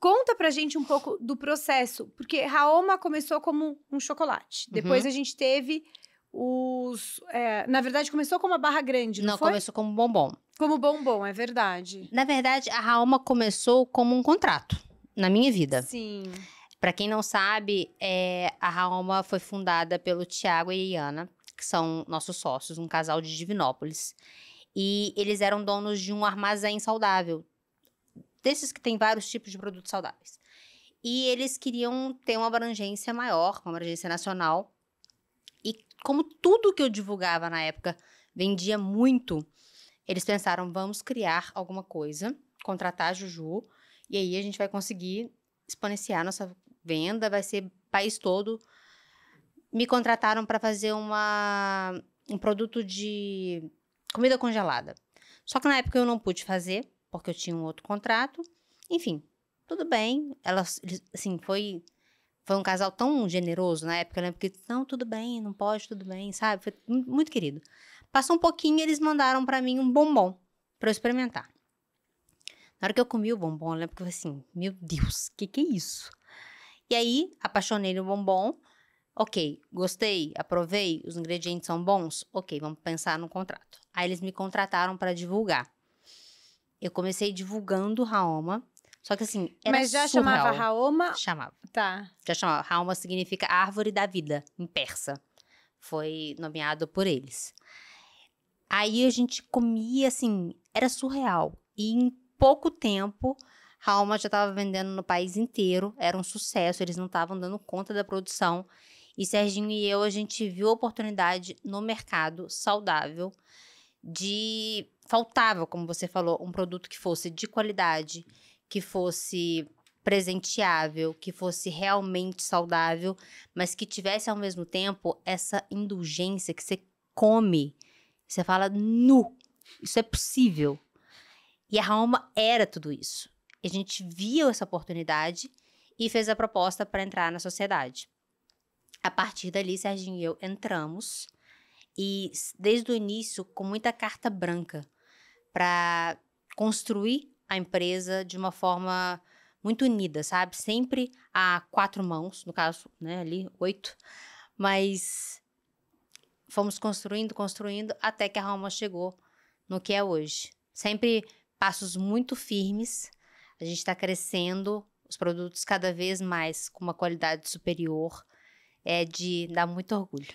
Conta pra gente um pouco do processo, porque Raoma começou como um chocolate. Uhum. Depois a gente teve os. É, na verdade, começou como uma barra grande, não, não foi? começou como bombom. Como bombom, é verdade. Na verdade, a Raoma começou como um contrato na minha vida. Sim. Para quem não sabe, é, a Raoma foi fundada pelo Tiago e a Iana, que são nossos sócios, um casal de Divinópolis. E eles eram donos de um armazém saudável, desses que tem vários tipos de produtos saudáveis. E eles queriam ter uma abrangência maior, uma abrangência nacional. E como tudo que eu divulgava na época vendia muito, eles pensaram, vamos criar alguma coisa, contratar a Juju, e aí a gente vai conseguir exponenciar nossa venda, vai ser país todo. Me contrataram para fazer uma, um produto de comida congelada. Só que na época eu não pude fazer, porque eu tinha um outro contrato. Enfim, tudo bem. Ela, assim, foi foi um casal tão generoso na época, lembro que não, tudo bem, não pode, tudo bem, sabe? Foi muito querido. Passou um pouquinho, eles mandaram para mim um bombom para eu experimentar. Na hora que eu comi o bombom, eu lembro que eu falei assim, meu Deus, o que que é isso? E aí, apaixonei no bombom. Ok, gostei, aprovei, os ingredientes são bons. Ok, vamos pensar no contrato. Aí eles me contrataram para divulgar. Eu comecei divulgando Raoma. Só que assim, era Mas já surreal. chamava Raoma? Chamava. Tá. Já chamava. Raoma significa árvore da vida, em persa. Foi nomeado por eles. Aí a gente comia, assim, era surreal. E em pouco tempo, Raoma já estava vendendo no país inteiro. Era um sucesso, eles não estavam dando conta da produção. E Serginho e eu, a gente viu a oportunidade no mercado saudável de faltava, como você falou, um produto que fosse de qualidade, que fosse presenteável, que fosse realmente saudável, mas que tivesse ao mesmo tempo essa indulgência que você come, você fala nu, isso é possível. E a Raoma era tudo isso. a gente viu essa oportunidade e fez a proposta para entrar na sociedade. A partir dali, Serginho e eu entramos e desde o início com muita carta branca para construir a empresa de uma forma muito unida, sabe? Sempre a quatro mãos, no caso, né, ali, oito. Mas fomos construindo, construindo, até que a Roma chegou no que é hoje. Sempre passos muito firmes, a gente está crescendo os produtos cada vez mais com uma qualidade superior, é de dar muito orgulho.